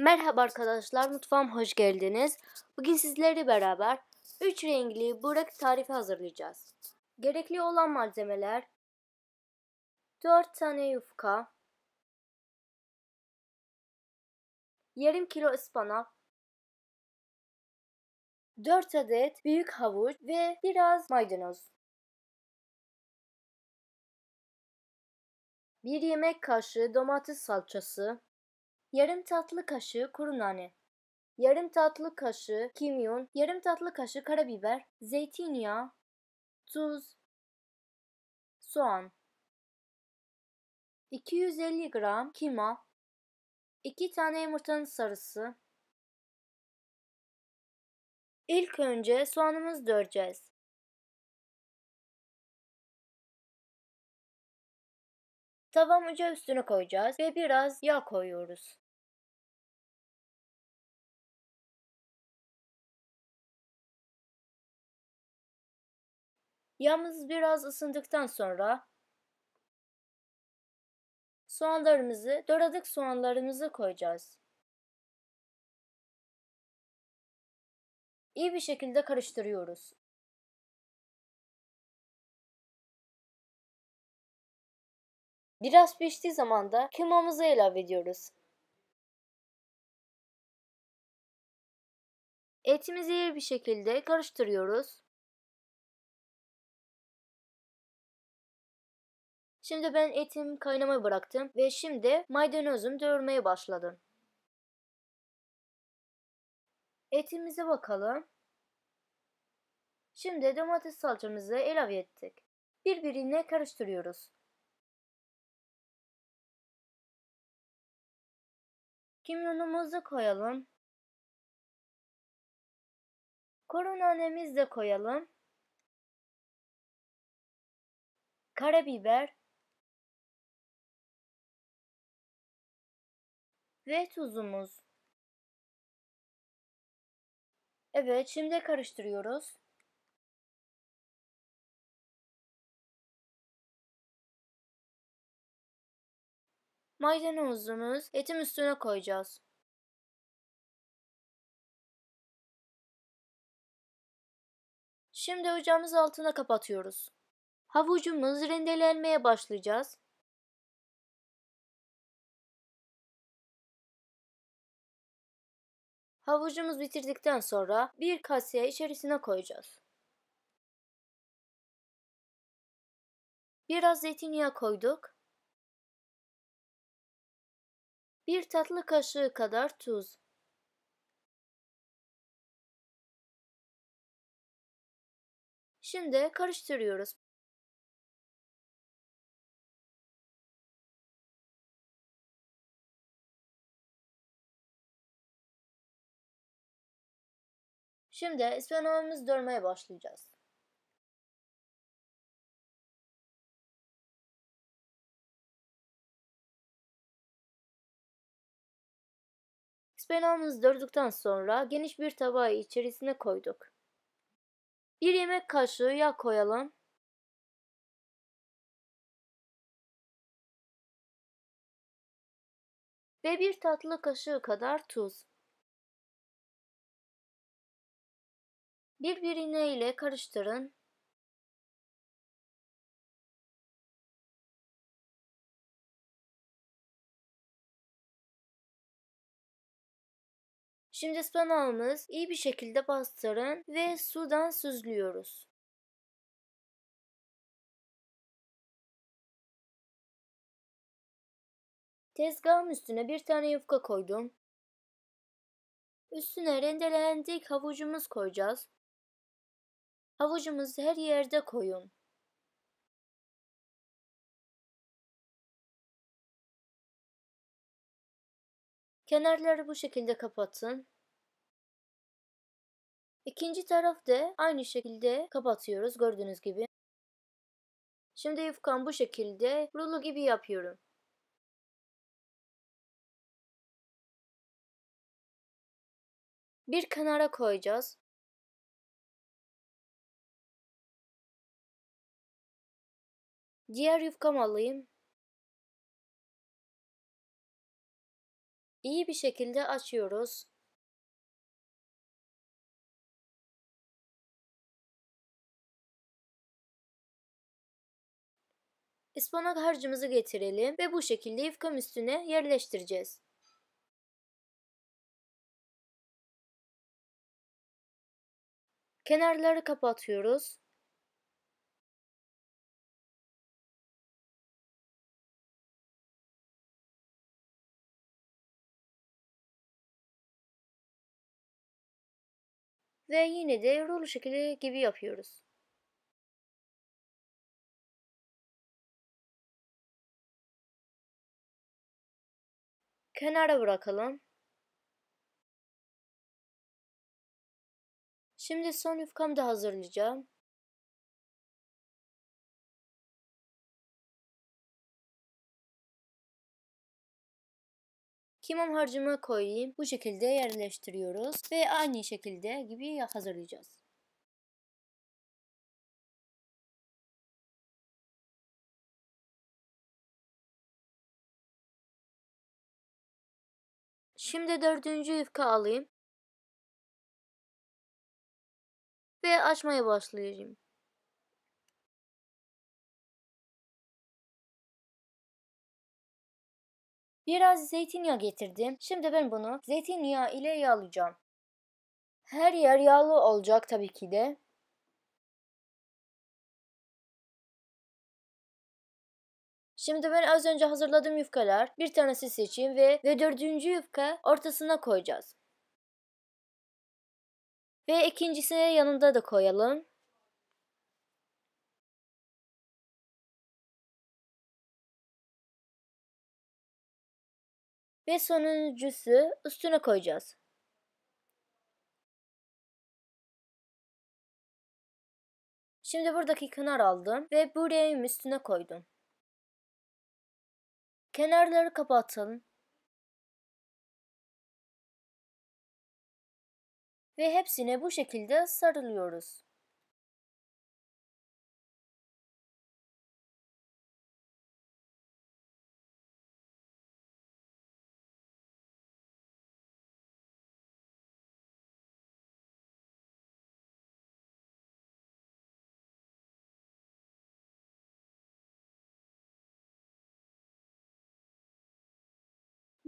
Merhaba arkadaşlar, mutfağım hoş geldiniz. Bugün sizlerle beraber 3 renkli burak tarifi hazırlayacağız. Gerekli olan malzemeler 4 tane yufka, yarım kilo ıspanak, 4 adet büyük havuç ve biraz maydanoz. 1 yemek kaşığı domates salçası, yarım tatlı kaşığı kuru nane, yarım tatlı kaşığı kimyon, yarım tatlı kaşığı karabiber, zeytinyağı, tuz, soğan, 250 gram kima, 2 tane yumurtanın sarısı. İlk önce soğanımızı döreceğiz. Tavam ocağı üstüne koyacağız ve biraz yağ koyuyoruz. Yağımız biraz ısındıktan sonra soğanlarımızı, doğradık soğanlarımızı koyacağız. İyi bir şekilde karıştırıyoruz. Biraz piştiği zaman da kıymamızı ilave ediyoruz. Etimizi iyi bir şekilde karıştırıyoruz. Şimdi ben etim kaynamayı bıraktım ve şimdi maydanozumu dövmeye başladım. Etimize bakalım. Şimdi domates salçamızı ilave ettik. Birbirine karıştırıyoruz. Kimyonumuzu koyalım. Koronanemizi de koyalım. Karabiber ve tuzumuz. Evet, şimdi karıştırıyoruz. maydanozumuz etin üstüne koyacağız. Şimdi ocağımızı altına kapatıyoruz. Havucumuz rendelenmeye başlayacağız. Havucumuz bitirdikten sonra bir kaseye içerisine koyacağız. Biraz zeytinyağı koyduk. Bir tatlı kaşığı kadar tuz, şimdi karıştırıyoruz. Şimdi ıspanağımızı dörmeye başlayacağız. Ispanağımızı dördükten sonra geniş bir tabağı içerisine koyduk. Bir yemek kaşığı yağ koyalım. Ve bir tatlı kaşığı kadar tuz. Birbirine ile karıştırın Şimdi ıspanağımız iyi bir şekilde bastırın ve sudan süzlüyoruz. Tezgahın üstüne bir tane yufka koydum. Üstüne rendelendik havucumuz koyacağız. Havucumuzu her yerde koyun. Kenarları bu şekilde kapatın. İkinci taraf da aynı şekilde kapatıyoruz gördüğünüz gibi. Şimdi yufkan bu şekilde rulo gibi yapıyorum. Bir kenara koyacağız. Diğer yufkam alayım. iyi bir şekilde açıyoruz. Ispanak harcımızı getirelim ve bu şekilde yufkam üstüne yerleştireceğiz. Kenarları kapatıyoruz. ve yine de rulo şekli gibi yapıyoruz. Kenara bırakalım. Şimdi son yufkamı da hazırlayacağım. kimam harcımı koyayım. Bu şekilde yerleştiriyoruz ve aynı şekilde gibi hazırlayacağız. Şimdi dördüncü yufka alayım. Ve açmaya başlayacağım. Biraz zeytinyağı getirdim. Şimdi ben bunu zeytinyağı ile yağlayacağım. Her yer yağlı olacak tabii ki de. Şimdi ben az önce hazırladığım yufkalar bir tanesi seçeyim ve, ve dördüncü yufka ortasına koyacağız. Ve ikincisini yanında da koyalım. Ve sonuncusu üstüne koyacağız. Şimdi buradaki kenar aldım ve buraya üstüne koydum. Kenarları kapatalım. Ve hepsine bu şekilde sarılıyoruz.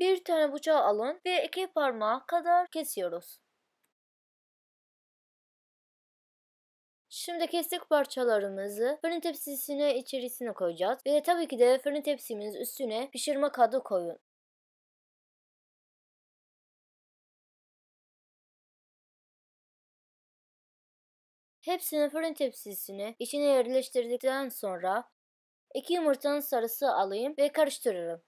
Bir tane bıçağı alın ve iki parmağa kadar kesiyoruz. Şimdi kestik parçalarımızı fırın tepsisine içerisine koyacağız. Ve tabii ki de fırın tepsimiz üstüne pişirme kağıdı koyun. Hepsini fırın tepsisine içine yerleştirdikten sonra iki yumurtanın sarısı alayım ve karıştırırım.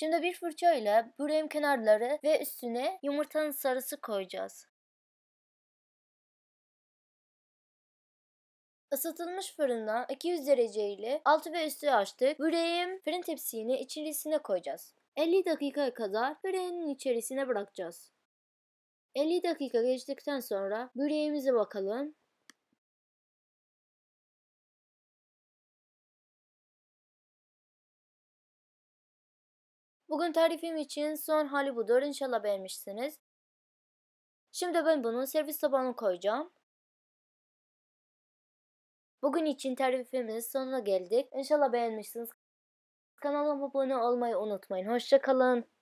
Şimdi bir fırçayla böreğin kenarları ve üstüne yumurtanın sarısı koyacağız. Isıtılmış fırında 200 derece ile altı ve üstü açtık. Böreğin fırın tepsisini içerisine koyacağız. 50 dakika kadar böreğinin içerisine bırakacağız. 50 dakika geçtikten sonra böreğimize bakalım. Bugün tarifim için son hali budur. İnşallah beğenmişsiniz. Şimdi ben bunu servis tabağına koyacağım. Bugün için tarifimiz sonuna geldik. İnşallah beğenmişsiniz. Kanalıma abone olmayı unutmayın. Hoşçakalın.